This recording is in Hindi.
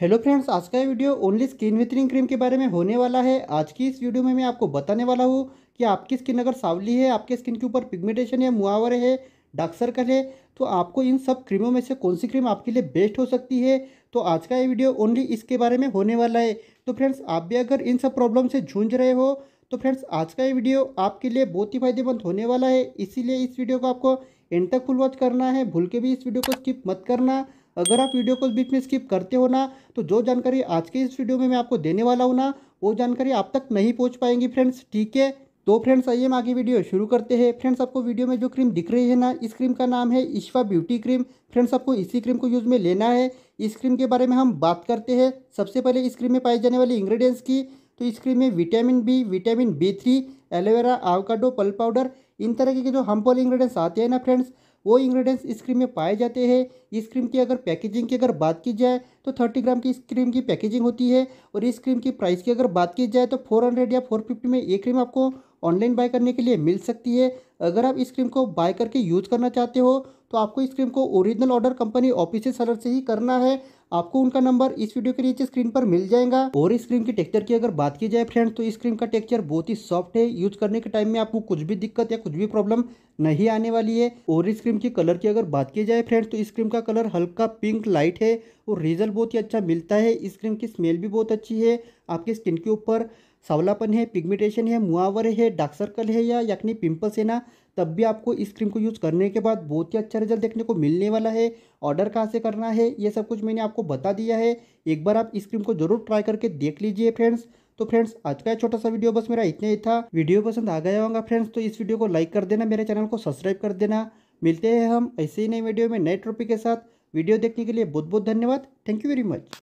हेलो फ्रेंड्स आज का ये video only skin whitening cream के बारे में होने वाला है आज की इस वीडियो में मैं आपको बताने वाला हूँ कि आपकी स्किन अगर सावली है आपके स्किन के ऊपर पिगमेंटेशन है मुहावरे है डार्क सर्कल है तो आपको इन सब क्रीमों में से कौन सी क्रीम आपके लिए बेस्ट हो सकती है तो आज का ये वीडियो ओनली इसके बारे में होने वाला है तो फ्रेंड्स आप भी अगर इन सब प्रॉब्लम से जूझ रहे हो तो फ्रेंड्स आज का ये वीडियो आपके लिए बहुत ही फायदेमंद होने वाला है इसीलिए इस वीडियो को आपको एंड तक फुल वॉच करना है भूल के भी इस वीडियो को स्किप मत करना अगर आप वीडियो को बीच में स्किप करते हो ना तो जो जानकारी आज के इस वीडियो में मैं आपको देने वाला हूँ ना वो जानकारी आप तक नहीं पहुँच पाएंगी फ्रेंड्स ठीक है तो फ्रेंड्स आइए हम आगे वीडियो शुरू करते हैं फ्रेंड्स आपको वीडियो में जो क्रीम दिख रही है ना इस क्रीम का नाम है ईश्वा ब्यूटी क्रीम फ्रेंड्स आपको इसी क्रीम को यूज़ में लेना है इस क्रीम के बारे में हम बात करते हैं सबसे पहले इस क्रीम में पाए जाने वाले इंग्रेडिएंट्स की तो इस क्रीम में vitamin B vitamin B three aloe vera avocado पल पाउडर इन तरह के जो हम्पल इंग्रेडिएंट्स आते हैं ना फ्रेंड्स वो इंग्रेडिएंट्स इस क्रीम में पाए जाते हैं इस क्रीम की अगर पैकेजिंग की अगर बात की जाए तो थर्टी ग्राम की इस क्रीम की पैकेजिंग होती है और इस क्रीम की प्राइस की अगर बात की जाए तो फोर हंड्रेड या फोर फिफ्टी में ये क्रीम आपको ऑनलाइन बाय करने के लिए मिल सकती है अगर आप इस क्रीम को बाय करके यूज़ करना चाहते हो तो आपको इस क्रीम को original order company office seller से ही करना है आपको उनका नंबर इस वीडियो के नीचे स्क्रीन पर मिल जाएगा और इस क्रीम की टेक्चर की अगर बात की जाए फ्रेंड तो इस क्रीम का टेक्सचर बहुत ही सॉफ्ट है यूज करने के टाइम में आपको कुछ भी दिक्कत या कुछ भी प्रॉब्लम नहीं आने वाली है और इस क्रीम की कलर की अगर बात की जाए फ्रेंड तो इस क्रीम का कलर हल्का पिंक लाइट है और रिजल्ट बहुत ही अच्छा मिलता है इस क्रीम की स्मेल भी बहुत अच्छी है आपके स्किन के ऊपर सावलापन है पिगमेंटेशन है मुआवर है डार्क सर्कल है या यानी पिंपल्स है ना तब भी आपको इस क्रीम को यूज़ करने के बाद बहुत ही अच्छा रिजल्ट देखने को मिलने वाला है ऑर्डर कहाँ से करना है ये सब कुछ मैंने आपको बता दिया है एक बार आप इस क्रीम को जरूर ट्राई करके देख लीजिए फ्रेंड्स तो फ्रेंड्स आज का छोटा सा वीडियो बस मेरा इतना ही था वीडियो पसंद आ गया होगा फ्रेंड्स तो इस वीडियो को लाइक कर देना मेरे चैनल को सब्सक्राइब कर देना मिलते हैं हम ऐसे ही नए वीडियो में नए टॉपिक के साथ वीडियो देखने के लिए बहुत बहुत धन्यवाद थैंक यू वेरी मच